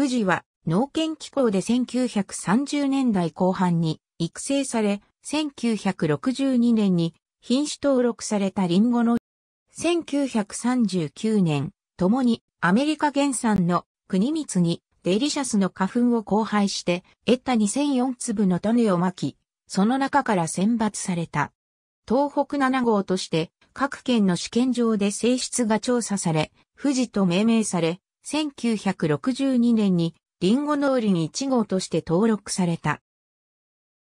富士は農研機構で1930年代後半に育成され、1962年に品種登録されたリンゴの1939年、共にアメリカ原産の国光にデリシャスの花粉を交配して得た2004粒の種をまき、その中から選抜された。東北7号として各県の試験場で性質が調査され、富士と命名され、1962年にリンゴ農林1号として登録された。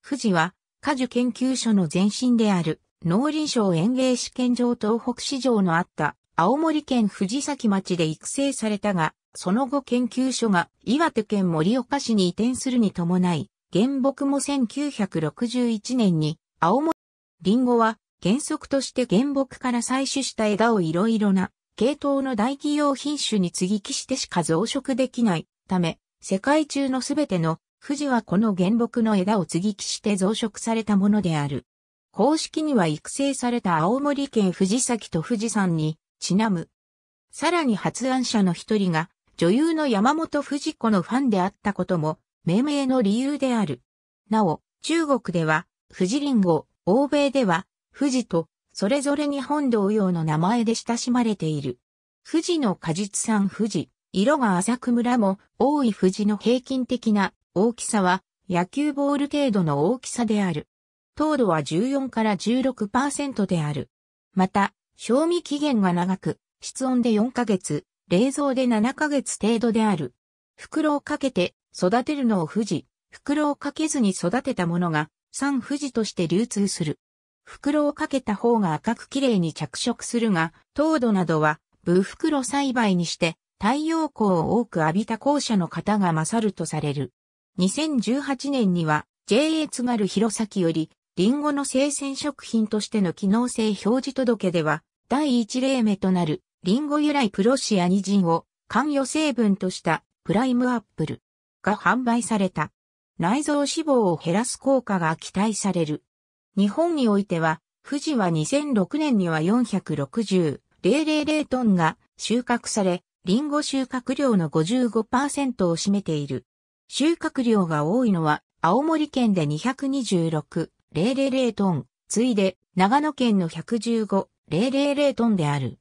富士は果樹研究所の前身である農林省園芸試験場東北市場のあった青森県藤崎町で育成されたが、その後研究所が岩手県盛岡市に移転するに伴い、原木も1961年に青森、リンゴは原則として原木から採取した枝をいろいろな系統の大企業品種に継ぎ木してしか増殖できないため、世界中のすべての富士はこの原木の枝を継ぎ木して増殖されたものである。公式には育成された青森県藤崎と富士山にちなむ。さらに発案者の一人が女優の山本富士子のファンであったことも命名の理由である。なお、中国では富士林を、欧米では富士とそれぞれ日本同様の名前で親しまれている。富士の果実産富士、色が浅く村も多い富士の平均的な大きさは野球ボール程度の大きさである。糖度は14から16%である。また、賞味期限が長く、室温で4ヶ月、冷蔵で7ヶ月程度である。袋をかけて育てるのを富士、袋をかけずに育てたものが、産富士として流通する。袋をかけた方が赤く綺麗に着色するが、糖度などは、ブ袋栽培にして、太陽光を多く浴びた校舎の方が勝るとされる。2018年には、JA 津軽弘前より、リンゴの生鮮食品としての機能性表示届では、第1例目となる、リンゴ由来プロシアニジンを、関与成分とした、プライムアップルが販売された。内臓脂肪を減らす効果が期待される。日本においては、富士は2006年には460,000トンが収穫され、リンゴ収穫量の55%を占めている。収穫量が多いのは、青森県で226,000トン、次いで長野県の115,000トンである。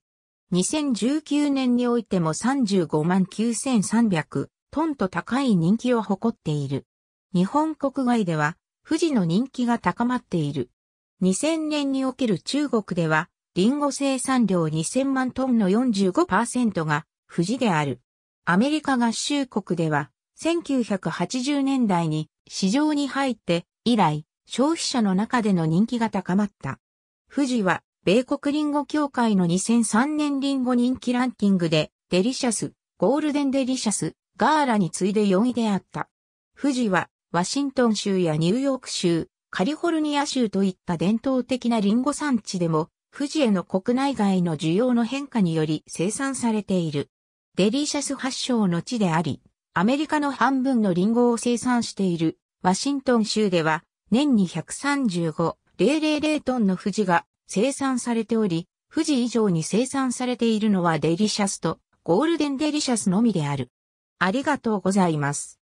2019年においても35万9300トンと高い人気を誇っている。日本国外では富士の人気が高まっている。2000年における中国では、リンゴ生産量2000万トンの45%が富士である。アメリカ合衆国では、1980年代に市場に入って以来、消費者の中での人気が高まった。富士は、米国リンゴ協会の2003年リンゴ人気ランキングで、デリシャス、ゴールデンデリシャス、ガーラに次いで4位であった。富士は、ワシントン州やニューヨーク州、カリフォルニア州といった伝統的なリンゴ産地でも、富士への国内外の需要の変化により生産されている。デリシャス発祥の地であり、アメリカの半分のリンゴを生産しているワシントン州では、年に135,000トンの富士が生産されており、富士以上に生産されているのはデリシャスとゴールデンデリシャスのみである。ありがとうございます。